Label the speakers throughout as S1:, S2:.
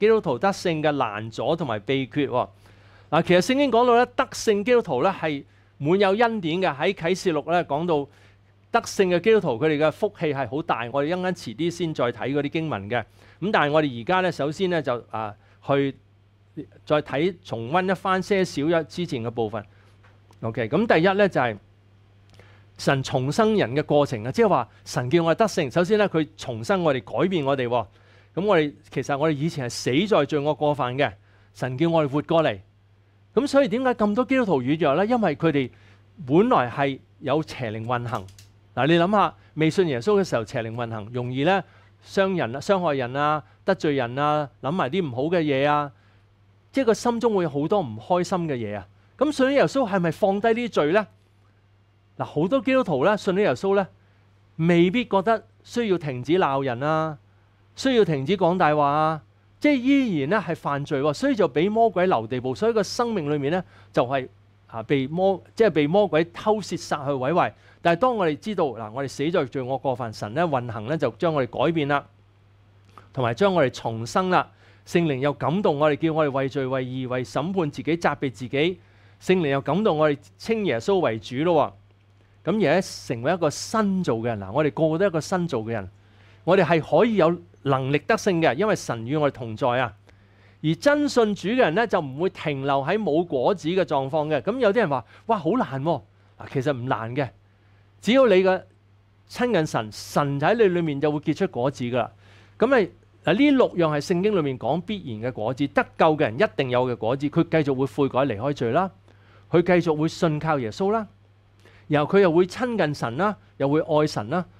S1: 基督徒得胜嘅难阻同埋秘诀喎，嗱，其实圣经讲到咧，得胜基督徒咧系满有恩典嘅。喺启示录咧讲到得胜嘅基督徒，佢哋嘅福气系好大。我哋啱啱迟啲先再睇嗰啲经文嘅，咁但系我哋而家咧，首先咧就啊去再睇重温一番些少一之前嘅部分。OK，咁第一咧就系神重生人嘅过程啊，即系话神叫我哋得胜，首先咧佢重生我哋，改变我哋。咁我哋其实我哋以前系死在罪恶过犯嘅，神叫我哋活过嚟。咁所以点解咁多基督徒软弱呢？因为佢哋本来系有邪灵运行。嗱，你谂下未信耶稣嘅时候，邪灵运行容易咧伤人啊、伤害人啊、得罪人啊、谂埋啲唔好嘅嘢啊，即系个心中会有好多唔开心嘅嘢啊。咁信咗耶稣系咪放低呢啲罪呢？嗱，好多基督徒咧信咗耶稣咧，未必觉得需要停止闹人啊。需要停止講大話，即係依然咧係犯罪所以就俾魔鬼留地步。所以個生命裏面咧就係啊被魔，即系被魔鬼偷竊、殺去、毀壞。但係當我哋知道嗱，我哋死在罪惡過犯，神咧運行咧就將我哋改變啦，同埋將我哋重生啦。聖靈又感動我哋，叫我哋為罪為義為審判自己責備自己。聖靈又感動我哋稱耶穌為主咯。咁而家成為一個新造嘅人嗱，我哋個個都一個新造嘅人，我哋係可以有。能力得胜嘅，因为神与我哋同在啊！而真信主嘅人咧，就唔会停留喺冇果子嘅状况嘅。咁有啲人话：，哇，好难！嗱，其实唔难嘅，只要你嘅亲近神，神喺你里面就会结出果子噶啦。咁咪嗱，呢六样系圣经里面讲必然嘅果子，得救嘅人一定有嘅果子。佢继续会悔改离开罪啦，佢继续会信靠耶稣啦，然后佢又会亲近神啦，又会爱神啦。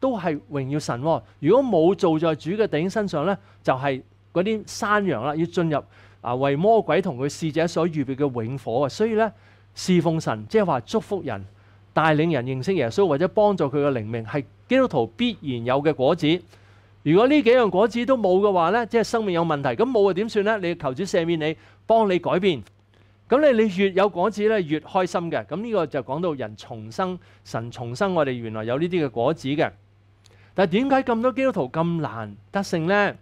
S1: 都係榮耀神。如果冇做在主嘅頂身上呢，就係嗰啲山羊啦，要進入啊為魔鬼同佢使者所預備嘅永火啊。所以呢，侍奉神即係話祝福人，帶領人認識耶穌或者幫助佢嘅靈命，係基督徒必然有嘅果子。如果呢幾樣果子都冇嘅話呢，即係生命有問題。咁冇啊點算呢？你求主赦免你，幫你改變。咁你你越有果子咧越開心嘅。咁呢個就講到人重生，神重生，我哋原來有呢啲嘅果子嘅。但系点解咁多基督徒咁难得勝呢？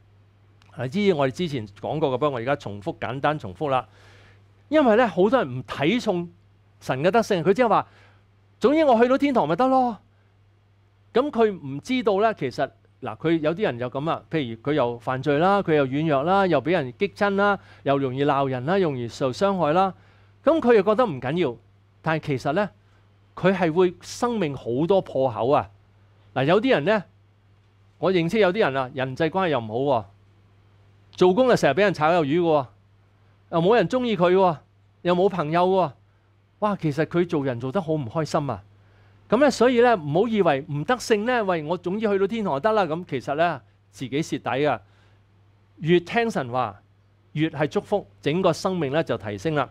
S1: 嗱，知我哋之前讲过嘅，不过我而家重复简单重复啦。因为咧，好多人唔睇重神嘅德性，佢只系话，总之我去到天堂咪得咯。咁佢唔知道咧，其实嗱，佢有啲人就咁啊，譬如佢又犯罪啦，佢又软弱啦，又俾人激亲啦，又容易闹人啦，容易受伤害啦。咁佢又觉得唔紧要，但系其实咧，佢系会生命好多破口啊。嗱，有啲人咧。我認識有啲人啊，人際關係又唔好喎，做工又成日俾人炒魷魚嘅喎，又冇人中意佢喎，又冇朋友喎，哇！其實佢做人做得好唔開心啊，咁咧所以咧唔好以為唔得勝咧，喂我總之去到天堂得啦，咁其實咧自己蝕底啊！越聽神話越係祝福，整個生命咧就提升啦。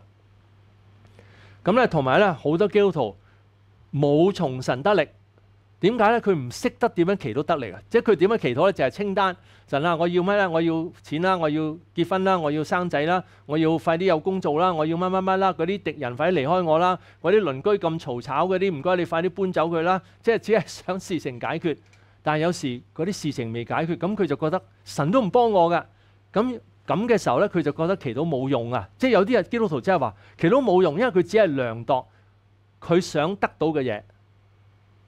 S1: 咁咧同埋咧好多基督徒冇從神得力。點解咧？佢唔識得點樣祈禱得嚟啊！即係佢點樣祈禱咧？就係清單。神啊，我要乜咧？我要錢啦，我要結婚啦，我要生仔啦，我要快啲有工做啦，我要乜乜乜啦。嗰啲敵人快啲離開我啦！嗰啲鄰居咁嘈吵，嗰啲唔該你快啲搬走佢啦！即係只係想事情解決，但係有時嗰啲事情未解決，咁佢就覺得神都唔幫我㗎。咁咁嘅時候咧，佢就覺得祈禱冇用啊！即係有啲人基督徒即係話祈禱冇用，因為佢只係量度佢想得到嘅嘢。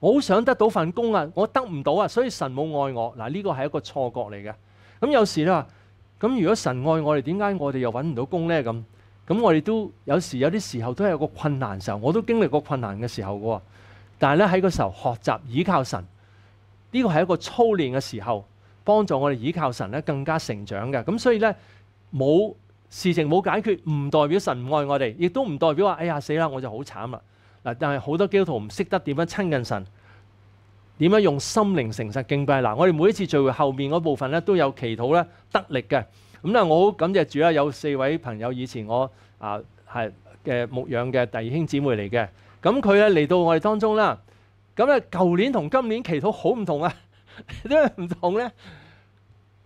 S1: 我好想得到份工啊，我得唔到啊，所以神冇爱我。嗱呢个系一个错觉嚟嘅。咁有时咧，咁如果神爱我哋，点解我哋又搵唔到工呢？咁咁我哋都有时有啲时候都有个困难时候，我都经历过困难嘅时候嘅。但系咧喺个时候学习倚靠神，呢个系一个操练嘅时候，帮助我哋倚靠神咧更加成长嘅。咁所以咧冇事情冇解决，唔代表神唔爱我哋，亦都唔代表话哎呀死啦我就好惨啦。嗱，但系好多基督徒唔識得點樣親近神，點樣用心靈誠實敬拜。嗱，我哋每一次聚會後面嗰部分咧都有祈禱咧得力嘅。咁嗱，我好感謝主啊！有四位朋友以前我啊係嘅牧養嘅弟兄姊妹嚟嘅，咁佢咧嚟到我哋當中啦。咁咧，舊年同今年祈禱好唔同啊！點 解唔同咧？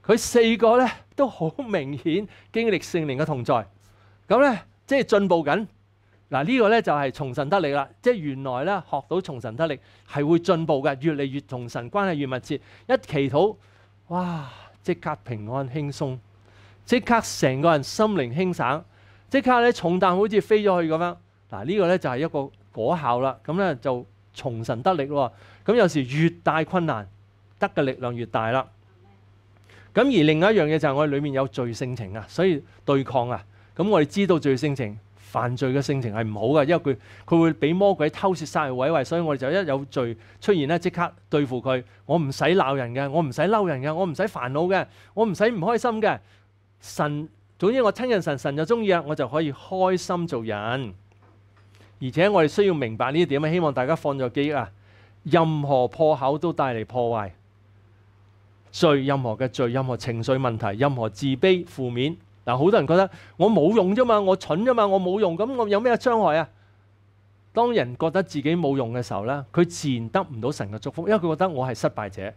S1: 佢四個咧都好明顯經歷聖靈嘅同在，咁咧即係進步緊。嗱呢個咧就係從神得力啦，即係原來咧學到從神得力係會進步嘅，越嚟越同神關係越密切。一祈禱，哇！即刻平安輕鬆，即刻成個人心靈輕省，即刻咧重擔好似飛咗去咁樣。嗱呢個咧就係一個果效啦。咁咧就從神得力喎。咁有時越大困難，得嘅力量越大啦。咁而另外一樣嘢就係我哋裡面有罪性情啊，所以對抗啊。咁我哋知道罪性情。犯罪嘅性情係唔好嘅，因為佢佢會俾魔鬼偷竊、殺人、毀壞，所以我哋就一有罪出現咧，即刻對付佢。我唔使鬧人嘅，我唔使嬲人嘅，我唔使煩惱嘅，我唔使唔開心嘅。神，總之我親人神，神就中意啊，我就可以開心做人。而且我哋需要明白呢一點啊，希望大家放咗記憶啊。任何破口都帶嚟破壞，罪，任何嘅罪，任何情緒問題，任何自卑、負面。嗱，好多人覺得我冇用啫嘛，我蠢啫嘛，我冇用，咁我有咩傷害啊？當人覺得自己冇用嘅時候咧，佢自然得唔到神嘅祝福，因為佢覺得我係失敗者。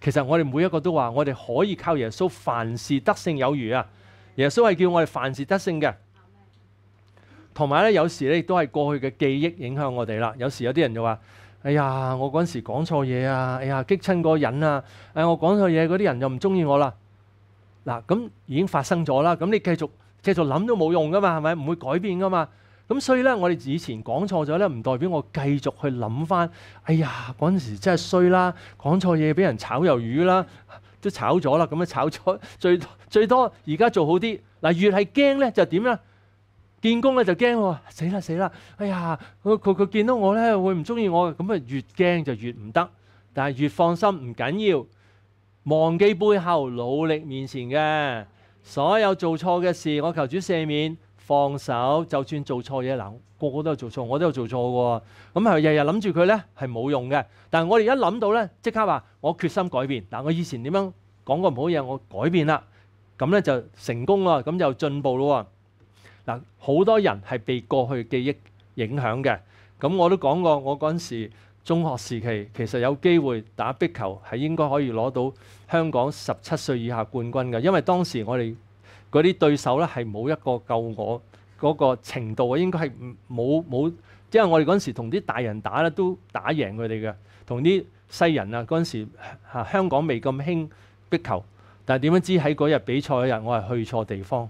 S1: 其實我哋每一個都話，我哋可以靠耶穌，凡事得勝有餘啊！耶穌係叫我哋凡事得勝嘅。同埋咧，有時咧亦都係過去嘅記憶影響我哋啦。有時有啲人就話：，哎呀，我嗰陣時講錯嘢啊，哎呀，激親個人啊，哎，我講錯嘢嗰啲人就唔中意我啦。嗱，咁已經發生咗啦，咁你繼續繼續諗都冇用噶嘛，係咪？唔會改變噶嘛。咁所以咧，我哋以前講錯咗咧，唔代表我繼續去諗翻。哎呀，嗰陣時真係衰啦，講錯嘢俾人炒魷魚啦，都炒咗啦。咁樣炒咗最 最多，而家做好啲。嗱，越係驚咧就點咧？見工咧就驚喎，死啦死啦！哎呀，佢佢佢見到我咧會唔中意我，咁啊越驚就越唔得。但係越放心唔緊要。忘記背後努力面前嘅所有做錯嘅事，我求主赦免，放手。就算做錯嘢，嗱個個都有做錯，我都有做錯嘅喎。咁系日日諗住佢咧，係冇用嘅。但系我哋一諗到咧，即刻話我決心改變。嗱，我以前點樣講個唔好嘢，我改變啦。咁咧就成功啦，咁就進步咯。嗱，好多人係被過去記憶影響嘅。咁我都講過，我嗰时時。中學時期其實有機會打壁球係應該可以攞到香港十七歲以下冠軍嘅，因為當時我哋嗰啲對手咧係冇一個夠我嗰個程度啊，應該係冇冇，因為我哋嗰陣時同啲大人打咧都打贏佢哋嘅，同啲西人啊嗰陣時嚇香港未咁興壁球，但係點樣知喺嗰日比賽嗰日我係去錯地方，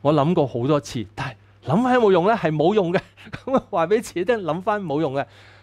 S1: 我諗過好多次，但係諗翻有冇用咧係冇用嘅，咁話俾自己聽諗翻冇用嘅。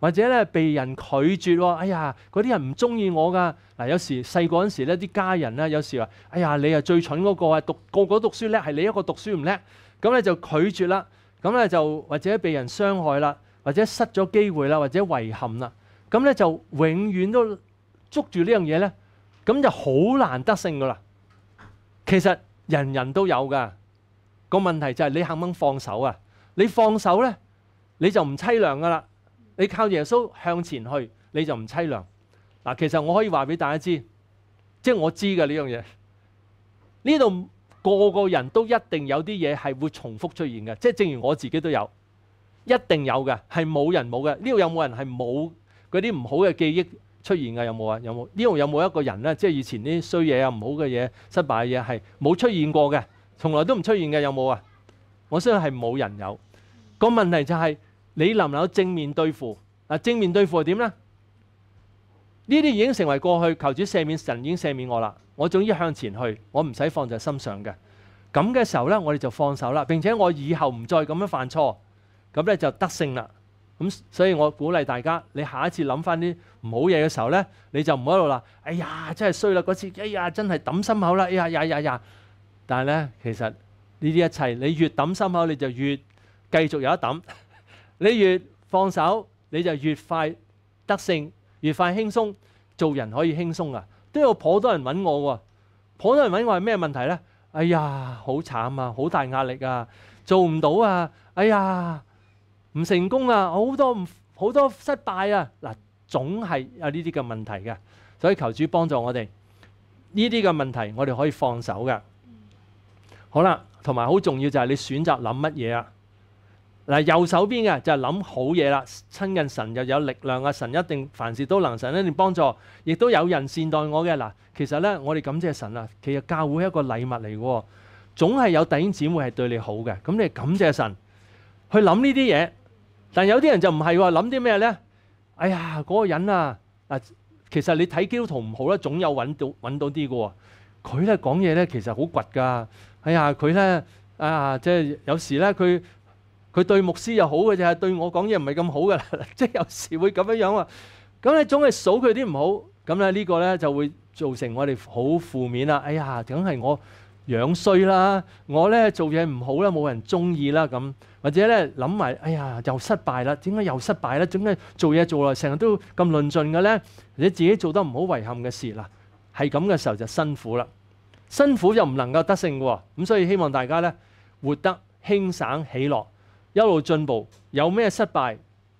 S1: 或者咧被人拒絕喎，哎呀，嗰啲人唔中意我噶。嗱，有時細個嗰時咧，啲家人咧有時話：，哎呀，你啊最蠢嗰個啊，讀個個讀書叻，係你一個讀書唔叻。咁咧就拒絕啦，咁咧就或者被人傷害啦，或者失咗機會啦，或者遺憾啦。咁咧就永遠都捉住呢樣嘢咧，咁就好難得勝噶啦。其實人人都有噶，個問題就係你肯唔肯放手啊？你放手咧，你就唔淒涼噶啦。你靠耶穌向前去，你就唔淒涼。嗱，其實我可以話俾大家知，即系我知嘅呢樣嘢。呢度個個人都一定有啲嘢係會重複出現嘅，即系正如我自己都有，一定有嘅，係冇人冇嘅。呢度有冇人係冇嗰啲唔好嘅記憶出現㗎？有冇啊？有冇？呢度有冇一個人呢？即系以前啲衰嘢啊、唔好嘅嘢、失敗嘅嘢係冇出現過嘅，從來都唔出現嘅有冇啊？我相信係冇人有。個問題就係。你能唔能正面對付嗱？正面對付係點呢？呢啲已經成為過去，求主赦免，神已經赦免我啦。我總之向前去，我唔使放在心上嘅。咁嘅時候呢，我哋就放手啦。並且我以後唔再咁樣犯錯，咁咧就得勝啦。咁所以我鼓勵大家，你下一次諗翻啲唔好嘢嘅時候呢，你就唔喺度啦。哎呀，真係衰啦嗰次，哎呀，真係揼心口啦，哎呀呀呀呀！但係呢，其實呢啲一切，你越揼心口，你就越繼續有一揼。你越放手，你就越快得勝，越快輕鬆做人可以輕鬆啊！都有好多人揾我喎，好多人揾我係咩問題呢？哎呀，好慘啊，好大壓力啊，做唔到啊，哎呀，唔成功啊，好多好多失敗啊！嗱，總係有呢啲嘅問題嘅，所以求主幫助我哋呢啲嘅問題，我哋可以放手嘅。好啦，同埋好重要就係你選擇諗乜嘢啊！嗱，右手邊嘅就係諗好嘢啦。親近神又有力量啊！神一定凡事都能，神一定幫助，亦都有人善待我嘅嗱。其實咧，我哋感謝神啊！其實教會一個禮物嚟嘅，總係有弟兄姊妹係對你好嘅。咁你感謝神去諗呢啲嘢，但有啲人就唔係喎，諗啲咩咧？哎呀，嗰個人啊啊，其實你睇基督徒唔好咧，總有揾到揾到啲嘅喎。佢咧講嘢咧，其實好倔噶。哎呀，佢咧啊，即係有時咧，佢。佢對牧師又好嘅係對我講嘢唔係咁好嘅，即係有時會咁樣樣啊。咁你總係數佢啲唔好，咁咧呢個咧就會造成我哋好負面啦。哎呀，梗係我樣衰啦，我咧做嘢唔好啦，冇人中意啦咁，或者咧諗埋，哎呀又失敗啦，點解又失敗咧？點解做嘢做耐成日都咁論盡嘅咧？你自己做得唔好遺憾嘅事啦，係咁嘅時候就辛苦啦，辛苦又唔能夠得勝嘅喎。咁所以希望大家咧活得輕省喜樂。一路進步，有咩失敗，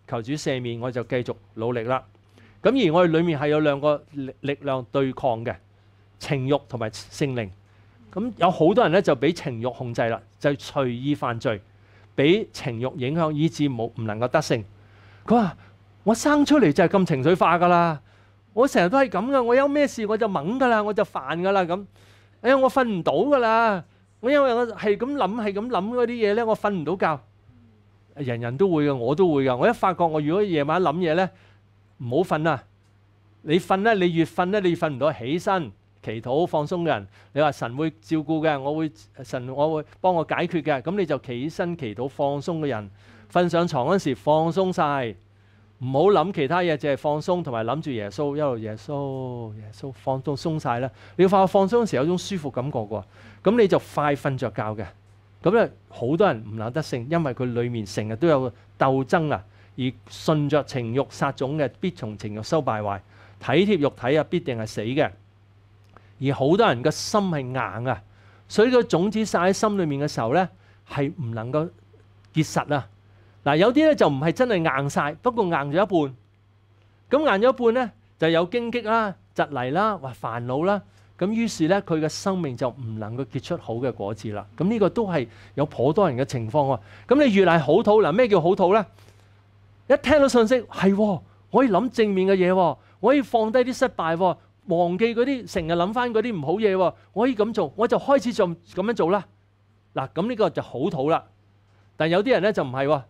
S1: 求主赦免，我就繼續努力啦。咁而我哋裏面係有兩個力力量對抗嘅情慾同埋性靈。咁有好多人咧就俾情慾控制啦，就隨意犯罪，俾情慾影響，以致冇唔能夠得勝。佢話：我生出嚟就係咁情緒化㗎啦，我成日都係咁噶，我有咩事我就懵㗎啦，我就煩㗎啦咁。哎呀，我瞓唔到㗎啦，我因為我係咁諗，係咁諗嗰啲嘢咧，我瞓唔到覺。人人都會嘅，我都會嘅。我一發覺我如果夜晚諗嘢咧，唔好瞓啊！你瞓咧，你越瞓咧，你瞓唔到，起身祈禱放鬆嘅人。你話神會照顧嘅，我會神，我會幫我解決嘅。咁你就起身祈禱放鬆嘅人，瞓上床嗰時放鬆晒，唔好諗其他嘢，就係放鬆同埋諗住耶穌一路耶穌耶穌放鬆鬆晒啦。你發覺放鬆時有種舒服感覺喎，咁你就快瞓着覺嘅。咁咧，好多人唔能得勝，因為佢裡面成日都有鬥爭啊，而順着情欲殺種嘅，必從情欲收敗壞；體貼肉體啊，必定係死嘅。而好多人嘅心係硬啊，所以個種子撒喺心裡面嘅時候咧，係唔能夠結實啊。嗱，有啲咧就唔係真係硬晒，不過硬咗一半。咁硬咗一半咧，就有衝棘啦、疾泥啦、或煩惱啦。咁於是咧，佢嘅生命就唔能夠結出好嘅果子啦。咁呢個都係有頗多人嘅情況喎。咁你越嚟好土嗱，咩叫好土咧？一聽到信息係，我可以諗正面嘅嘢，我可以放低啲失敗，忘記嗰啲成日諗翻嗰啲唔好嘢，我可以咁做，我就開始做咁樣做啦。嗱，咁呢個就好土啦。但有啲人咧就唔係喎，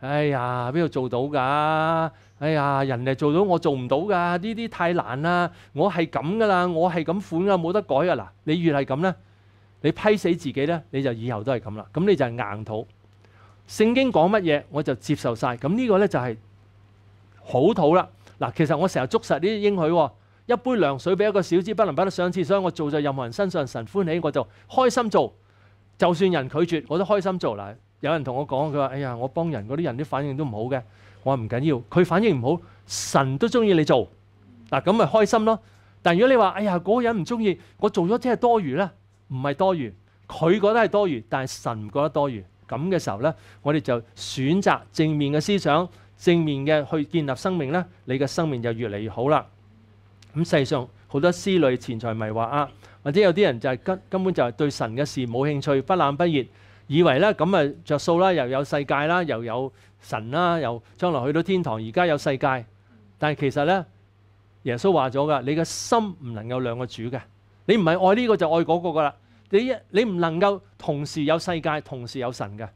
S1: 哎呀，邊度做到㗎？哎呀，人哋做到我做唔到噶，呢啲太難啦。我係咁噶啦，我係咁款噶，冇得改噶啦。你越係咁咧，你批死自己咧，你就以後都係咁啦。咁你就係硬土。聖經講乜嘢，我就接受晒。咁呢個咧就係好土啦。嗱，其實我成日捉實呢啲應許，一杯涼水俾一個小子，不能不得上廁所，我做在任何人身上神歡喜，我就開心做。就算人拒絕，我都開心做。嗱，有人同我講，佢話：哎呀，我幫人嗰啲人啲反應都唔好嘅。我話唔緊要，佢反應唔好，神都中意你做嗱，咁咪開心咯。但如果你話哎呀嗰個人唔中意，我做咗即係多餘啦，唔係多餘，佢覺得係多餘，但係神唔覺得多餘。咁嘅時候咧，我哋就選擇正面嘅思想，正面嘅去建立生命咧，你嘅生命就越嚟越好啦。咁世上好多思慮，錢財迷惑啊，或者有啲人就係根根本就係對神嘅事冇興趣，不冷不熱，以為咧咁啊着數啦，又有世界啦，又有。神啦，又將來去到天堂，而家有世界，但係其實咧，耶穌話咗噶，你嘅心唔能夠兩個主嘅，你唔係愛呢個就愛嗰個噶啦，你你唔能夠同時有世界，同時有神嘅。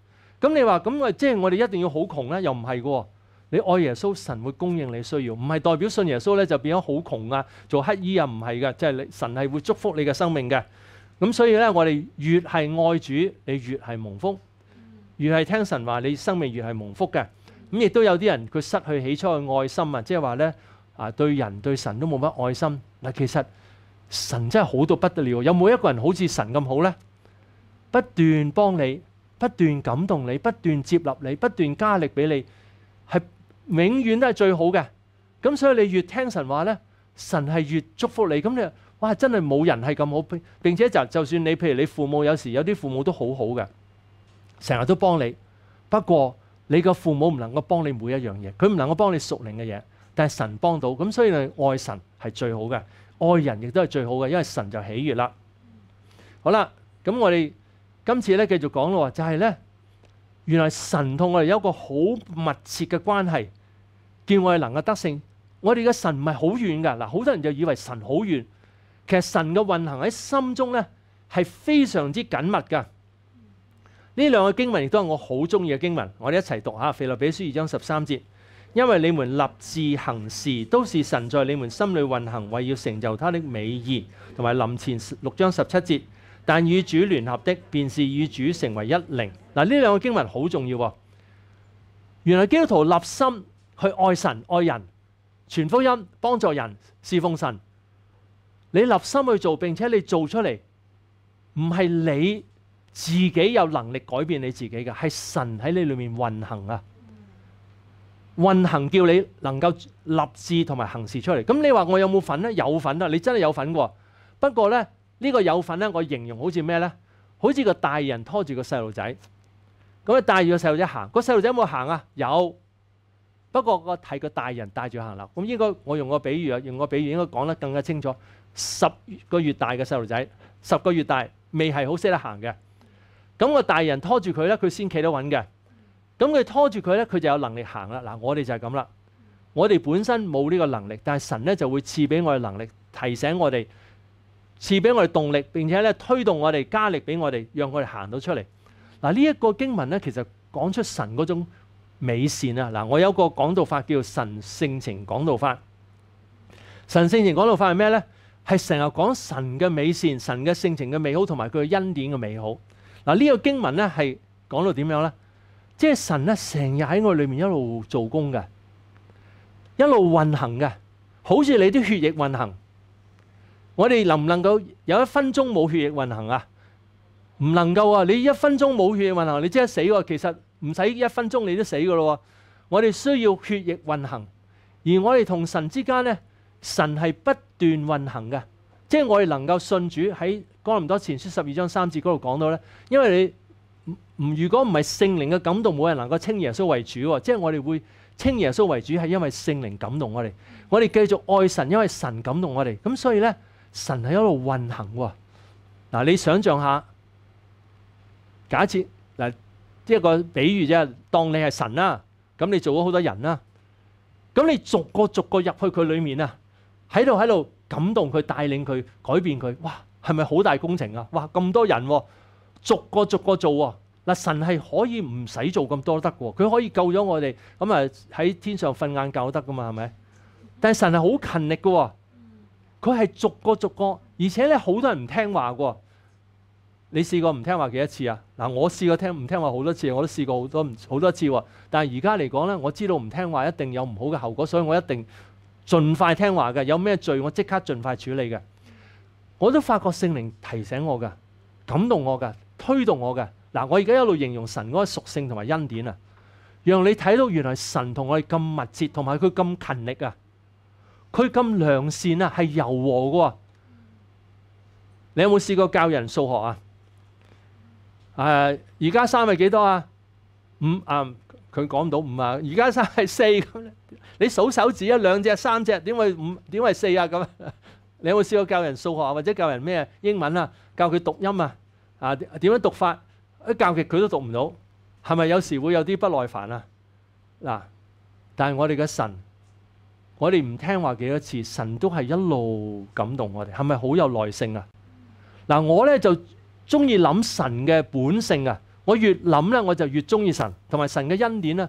S1: 咁你話咁啊，即係我哋一定要好窮咧？又唔係嘅喎，你愛耶穌，神會供應你需要，唔係代表信耶穌咧就變咗好窮啊，做乞衣啊，唔係嘅，即係你神係會祝福你嘅生命嘅。咁所以咧，我哋越係愛主，你越係蒙福。越係聽神話，你生命越係蒙福嘅。咁亦都有啲人佢失去起初嘅愛心啊，即係話咧啊，對人對神都冇乜愛心。嗱，其實神真係好到不得了。有冇一個人好似神咁好咧？不斷幫你，不斷感動你，不斷接納你，不斷加力俾你，係永遠都係最好嘅。咁所以你越聽神話咧，神係越祝福你。咁你哇，真係冇人係咁好。並且就就算你譬如你父母，有時有啲父母都好好嘅。成日都幫你，不過你個父母唔能夠幫你每一樣嘢，佢唔能夠幫你熟灵嘅嘢，但系神幫到，咁所以愛神係最好嘅，愛人亦都係最好嘅，因為神就喜悦啦。好啦，咁我哋今次咧繼續講咯，就係咧，原來神同我哋有一個好密切嘅關係，見我哋能夠得胜。我哋嘅神唔係好遠噶。嗱，好多人就以為神好遠，其實神嘅運行喺心中咧係非常之緊密噶。呢两个经文亦都系我好中意嘅经文，我哋一齐读下《腓立比书》二章十三节，因为你们立志行事都是神在你们心里运行，为要成就他的美意。同埋《臨前》六章十七节，但与主联合的，便是与主成为一灵。嗱，呢两个经文好重要。原来基督徒立心去爱神、爱人、全福音、帮助人、侍奉神，你立心去做，并且你做出嚟，唔系你。自己有能力改變你自己嘅，係神喺你裏面運行啊！運行叫你能夠立志同埋行事出嚟。咁你話我有冇份呢？有份啊，你真係有份喎。不過呢，呢個有份呢，我形容好似咩呢？好似個大人拖住個細路仔，咁啊，帶住個細路仔行。個細路仔有冇行啊？有。不過个系個大人帶住行啦。咁應該我用個比喻啊，用個比喻應該講得更加清楚。十個月大嘅細路仔，十個月大未係好識得行嘅。咁个大人拖住佢咧，佢先企得稳嘅。咁佢拖住佢咧，佢就有能力行啦。嗱，我哋就系咁啦。我哋本身冇呢个能力，但系神咧就会赐俾我哋能力，提醒我哋赐俾我哋动力，并且咧推动我哋加力俾我哋，让我哋行到出嚟嗱。呢一个经文咧，其实讲出神嗰种美善啊。嗱，我有個个讲道法叫神性情讲道法，神性情讲道法系咩咧？系成日讲神嘅美善，神嘅性情嘅美好，同埋佢嘅恩典嘅美好。嗱呢個經文咧係講到點樣咧？即係神咧成日喺我裏面一路做工嘅，一路運行嘅，好似你啲血液運行。我哋能唔能夠有一分鐘冇血液運行啊？唔能夠啊！你一分鐘冇血液運行，你即刻死喎。其實唔使一分鐘你都死噶咯。我哋需要血液運行，而我哋同神之間咧，神係不斷運行嘅，即係我哋能夠信主喺。講咁多前書十二章三節嗰度講到咧，因為你唔如果唔係聖靈嘅感動，冇人能夠稱耶穌為主喎。即係我哋會稱耶穌為主，係因為聖靈感動我哋。我哋繼續愛神，因為神感動我哋。咁所以咧，神喺一路運行喎。嗱，你想象下，假設嗱，即個比喻啫。當你係神啦，咁你做咗好多人啦，咁你逐個逐個入去佢裏面啊，喺度喺度感動佢，帶領佢改變佢，哇！系咪好大工程啊？哇，咁多人，逐个逐个做喎。嗱，神系可以唔使做咁多得嘅，佢可以救咗我哋。咁啊喺天上瞓晏觉得噶嘛，系咪？但系神系好勤力嘅，佢系逐个逐个，而且咧好多人唔听话嘅。你试过唔听话几多次啊？嗱，我试过听唔听话好多次，我都试过好多好多次。但系而家嚟讲咧，我知道唔听话一定有唔好嘅后果，所以我一定尽快听话嘅。有咩罪我即刻尽快处理嘅。我都发觉圣灵提醒我噶，感动我噶，推动我噶。嗱，我而家一路形容神嗰个属性同埋恩典啊，让你睇到原来神同我哋咁密切，同埋佢咁勤力啊，佢咁良善啊，系柔和噶。你有冇试过教人数学啊？诶，而家三系几多啊？五啊，佢讲唔到五啊，而家三系四咁。你数手指啊，两只、三只，点会五？点会四啊？咁？你有冇试过教人数学或者教人咩英文啊，教佢读音啊，啊点样读法？教极佢都读唔到，系咪有时会有啲不耐烦啊？嗱，但系我哋嘅神，我哋唔听话几多次，神都系一路感动我哋，系咪好有耐性啊？嗱，我咧就中意谂神嘅本性啊，我越谂咧我就越中意神，同埋神嘅恩典啊。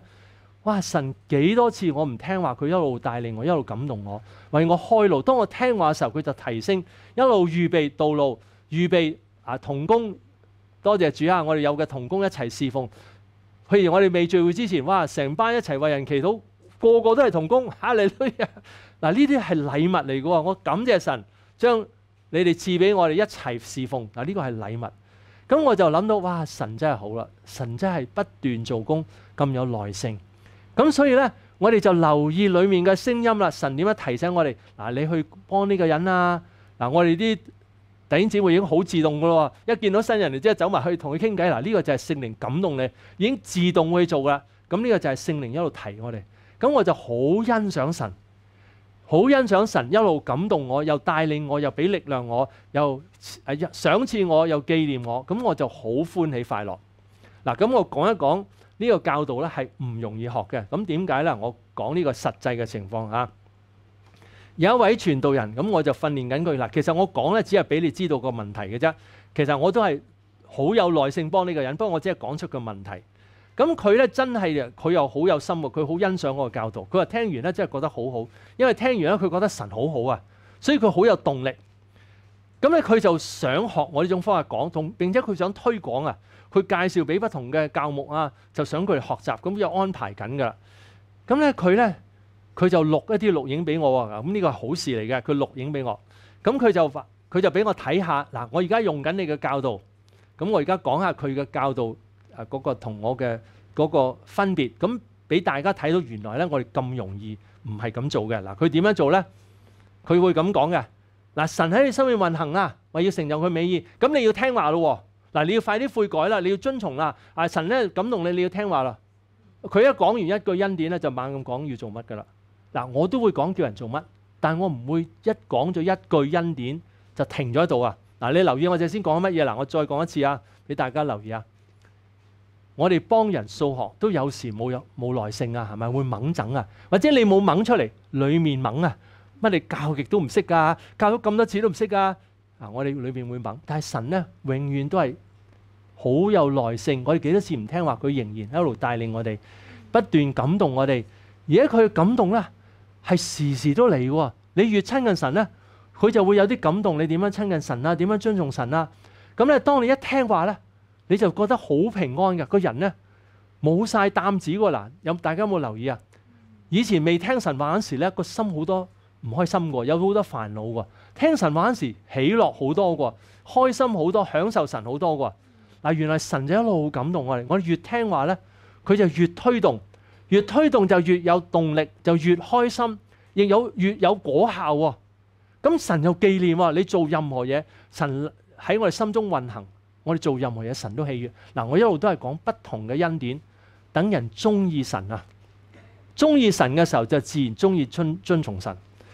S1: 哇！神幾多次我唔聽話，佢一路帶領我，一路感動我，為我開路。當我聽話嘅時候，佢就提升，一路預備道路，預備啊童工。多謝主啊！我哋有嘅童工一齊侍奉。譬如我哋未聚會之前，哇！成班一齊為人祈禱，個個都係童工嚇嚟 嗱，呢啲係禮物嚟嘅喎，我感謝神將你哋賜俾我哋一齊侍奉。嗱，呢個係禮物。咁我就諗到哇！神真係好啦，神真係不斷做工，咁有耐性。咁所以咧，我哋就留意里面嘅聲音啦。神點樣提醒我哋？嗱，你去幫呢個人啊！嗱，我哋啲弟兄姊妹已經好自動噶咯，一見到新人你即系走埋去同佢傾偈。嗱，呢個就係聖靈感動你，已經自動去做啦。咁呢個就係聖靈一路提我哋。咁我就好欣賞神，好欣賞神一路感動我，又帶領我，又俾力量我，又賞賜我，又紀念我。咁我就好歡喜快樂。嗱，咁我講一講。呢個教導咧係唔容易學嘅，咁點解咧？我講呢個實際嘅情況嚇，有一位傳道人，咁我就訓練緊佢啦。其實我講咧，只係俾你知道個問題嘅啫。其實我都係好有耐性幫呢個人，不過我只係講出個問題。咁佢咧真係佢又好有心喎，佢好欣賞我嘅教導。佢話聽完咧真係覺得好好，因為聽完咧佢覺得神好好啊，所以佢好有動力。咁咧佢就想學我呢種方法講，同並且佢想推廣啊。佢介紹俾不同嘅教牧啊，就想佢哋學習，咁就安排緊噶。咁咧佢咧佢就錄一啲錄影俾我啊。咁呢個好事嚟嘅，佢錄影俾我。咁佢就佢就俾我睇下嗱，我而家用緊你嘅教導。咁我而家講下佢嘅教導啊，嗰個同我嘅嗰個分別。咁俾大家睇到原來咧，我哋咁容易唔係咁做嘅。嗱，佢點樣做咧？佢會咁講嘅。嗱，神喺你身邊運行啊，話要承揚佢美意，咁你要聽話咯。嗱，你要快啲悔改啦，你要遵從啦。啊，神咧感動你，你要聽話啦。佢一講完一句恩典咧，就猛咁講要做乜噶啦。嗱，我都會講叫人做乜，但系我唔會一講咗一句恩典就停咗喺度啊。嗱，你留意我哋先講乜嘢嗱，我再講一次啊，俾大家留意啊。我哋幫人數學都有時冇有冇耐性啊，係咪會掹整啊？或者你冇掹出嚟，裏面掹啊？乜你教極都唔識噶，教咗咁多次都唔識噶。啊，我哋裏面會掹，但係神咧永遠都係。好有耐性，我哋幾多次唔聽話，佢仍然喺度帶領我哋，不斷感動我哋。而家佢感動咧，係時時都嚟嘅。你越親近神咧，佢就會有啲感動你點樣親近神啊，點樣尊重神啊。咁咧，當你一聽話咧，你就覺得好平安嘅。個人咧冇晒擔子喎嗱。有大家有冇留意啊？以前未聽神話嗰時咧，個心好多唔開心嘅，有好多煩惱嘅。聽神話嗰時，喜樂好多嘅，開心好多，享受神好多嘅。嗱，原來神就一路感動我哋，我哋越聽話咧，佢就越推動，越推動就越有動力，就越開心，亦有越有果效喎。咁神又紀念喎，你做任何嘢，神喺我哋心中運行，我哋做任何嘢，神都喜悦。嗱，我一路都係講不同嘅恩典，等人中意神啊，中意神嘅時候就自然中意遵遵從神。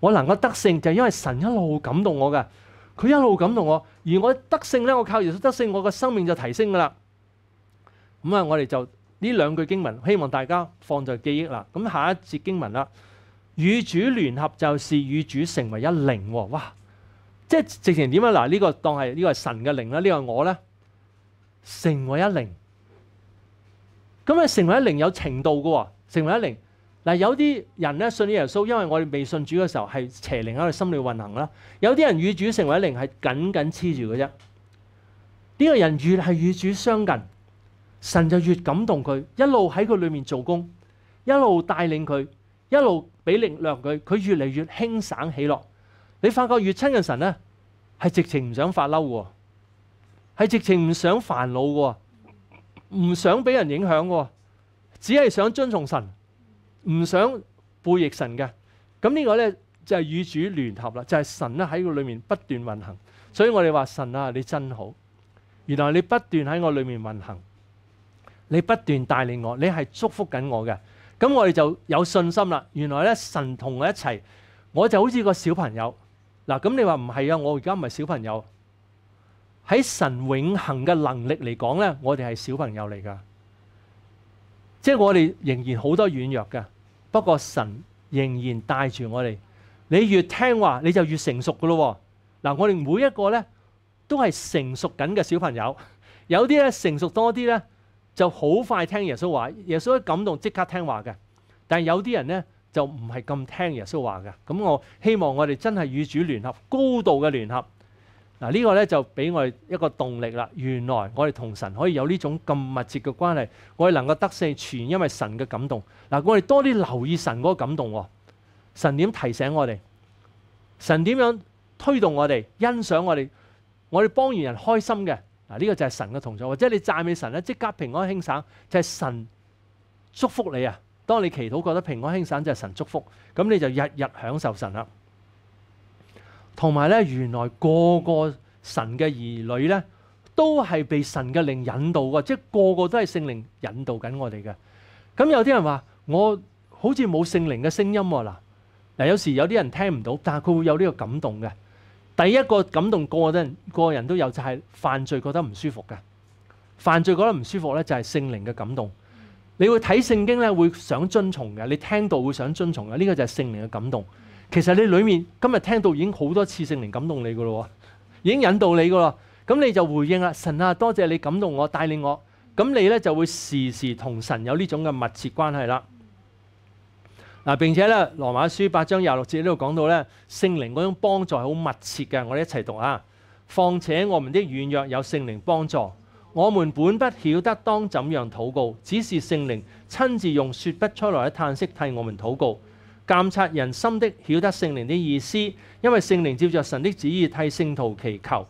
S1: 我能够得胜就系因为神一路感动我嘅，佢一路感动我，而我得胜咧，我靠耶稣得胜，我嘅生命就提升噶啦。咁啊，我哋就呢两句经文，希望大家放在记忆啦。咁下一节经文啦，与主联合就是与主成为一灵。哇，即系直情点啊？嗱，呢个当系呢个系神嘅灵啦，呢个我咧成为一灵。咁啊，成为一灵有程度噶喎，成为一灵。嗱，有啲人咧信耶穌，因为我哋未信主嘅时候系邪灵喺度心里运行啦。有啲人与主成为灵系紧紧黐住嘅啫。呢个人越系与主相近，神就越感动佢，一路喺佢里面做工，一路带领佢，一路俾力量佢，佢越嚟越轻省喜落。你发觉越亲近神咧，系直情唔想发嬲，系直情唔想烦恼，唔想俾人影响，只系想遵从神。唔想背逆神嘅，咁呢个咧就系与主联合啦，就系神咧喺个里面不断运行，所以我哋话神啊，你真好，原来你不断喺我里面运行，你不断带领我，你系祝福紧我嘅，咁我哋就有信心啦。原来咧神同我一齐，我就好似个小朋友，嗱，咁你话唔系啊？我而家唔系小朋友，喺神永恒嘅能力嚟讲咧，我哋系小朋友嚟噶，即系我哋仍然好多软弱嘅。不过神仍然带住我哋，你越听话你就越成熟噶咯。嗱，我哋每一个咧都系成熟紧嘅小朋友，有啲咧成熟多啲咧就好快听耶稣话，耶稣一感动即刻听话嘅。但系有啲人咧就唔系咁听耶稣话嘅。咁我希望我哋真系与主联合，高度嘅联合。嗱呢個咧就俾我哋一個動力啦！原來我哋同神可以有呢種咁密切嘅關係，我哋能夠得勝全因為神嘅感動。嗱，我哋多啲留意神嗰個感動喎，神點提醒我哋？神點樣推動我哋？欣賞我哋？我哋幫完人開心嘅嗱，呢個就係神嘅同在，或者你讚美神咧，即刻平安輕省，就係神祝福你啊！當你祈禱覺得平安輕省，就係神祝福，咁你就日日享受神啦。同埋咧，原來個個神嘅兒女咧，都係被神嘅靈引導嘅，即係個個都係聖靈引導緊我哋嘅。咁有啲人話：我好似冇聖靈嘅聲音喎。嗱，嗱，有時有啲人聽唔到，但係佢會有呢個感動嘅。第一個感動個個個人都有，就係犯罪覺得唔舒服嘅。犯罪覺得唔舒服咧，就係聖靈嘅感動。你會睇聖經咧，會想遵從嘅；你聽到會想遵從嘅，呢個就係聖靈嘅感動。其实你里面今日听到已经好多次圣灵感动你噶咯，已经引导你噶咯。咁你就回应啦，神啊多谢你感动我带领我，咁你咧就会时时同神有呢种嘅密切关系啦。嗱，并且咧罗马书八章廿六节呢度讲到咧，圣灵嗰种帮助系好密切嘅，我哋一齐读啊。况且我们啲软弱有圣灵帮助，我们本不晓得当怎样祷告，只是圣灵亲自用说不出來嘅叹息替我们祷告。监察人心的晓得圣灵的意思，因为圣灵照着神的旨意替圣徒祈求。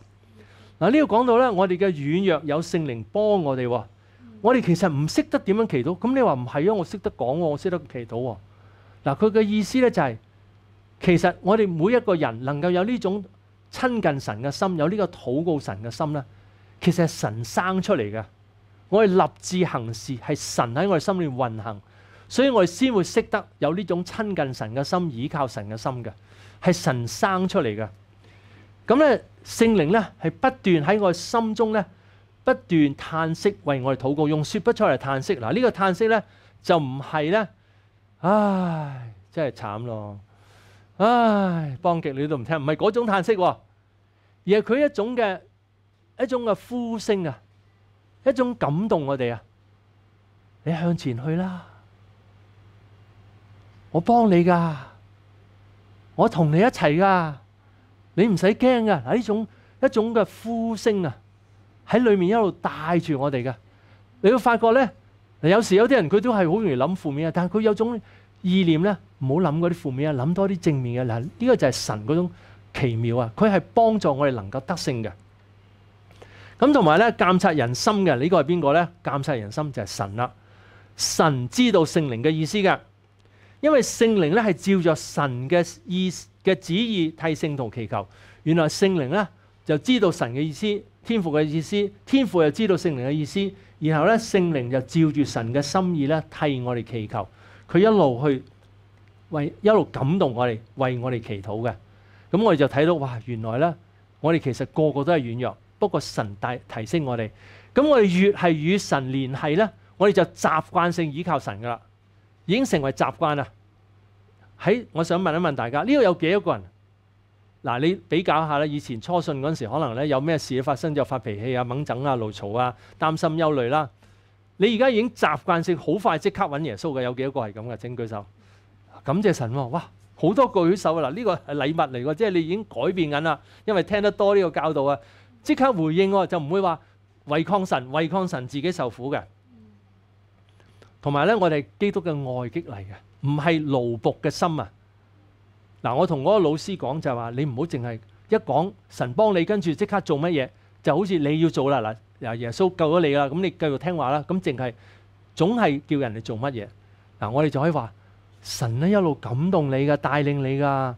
S1: 嗱呢度讲到咧，我哋嘅软弱有圣灵帮我哋。我哋其实唔识得点样祈祷。咁你话唔系啊？我识得讲，我识得祈祷。嗱佢嘅意思咧就系，其实我哋每一个人能够有呢种亲近神嘅心，有呢个祷告神嘅心咧，其实系神生出嚟嘅。我哋立志行事系神喺我哋心里运行。所以我哋先会识得有呢种亲近神嘅心、倚靠神嘅心嘅，系神生出嚟嘅。咁咧圣灵咧系不断喺我心中咧不断叹息为我哋祷告，用说不出嚟叹息。嗱呢个叹息咧就唔系咧唉真系惨咯唉帮极你都唔听，唔系嗰种叹息，而系佢一种嘅一种嘅呼声啊，一种感动我哋啊，你向前去啦。我帮你噶，我同你一齐噶，你唔使惊噶。嗱，呢种一种嘅呼声啊，喺里面一路带住我哋噶。你会发觉咧，有时有啲人佢都系好容易谂负面啊，但系佢有种意念咧，唔好谂嗰啲负面啊，谂多啲正面嘅。嗱，呢个就系神嗰种奇妙啊，佢系帮助我哋能够得胜嘅。咁同埋咧，监察人心嘅呢个系边个咧？监察人心就系神啦，神知道圣灵嘅意思嘅。因为圣灵咧系照着神嘅意嘅旨意替圣徒祈求，原来圣灵咧就知道神嘅意思、天父嘅意思，天父又知道圣灵嘅意思，然后咧圣灵就照住神嘅心意咧替我哋祈求，佢一路去为一路感动我哋为我哋祈祷嘅，咁我哋就睇到哇，原来咧我哋其实个个都系软弱，不过神大提升我哋，咁我哋越系与神联系咧，我哋就习惯性依靠神噶啦。已經成為習慣啦。喺我想問一問大家，呢度有幾多個人？嗱，你比較下咧，以前初信嗰陣時，可能咧有咩事發生就發脾氣啊、掹整啊、怒嘈啊、擔心憂慮啦。你而家已經習慣性好快即刻揾耶穌嘅，有幾多個係咁嘅？請舉手。感謝神喎！哇，好多舉手啊！嗱，呢個係禮物嚟喎，即係你已經改變緊啦。因為聽得多呢個教導啊，即刻回應喎，就唔會話違抗神、違抗神自己受苦嘅。同埋咧，我哋基督嘅外激嚟嘅，唔係奴仆嘅心啊！嗱，我同嗰個老師講就係話：你唔好淨係一講神幫你，跟住即刻做乜嘢，就好似你要做啦嗱，耶穌救咗你啦，咁你繼續聽話啦，咁淨係總係叫人哋做乜嘢嗱？我哋就可以話：神咧一路感動你噶，帶領你噶，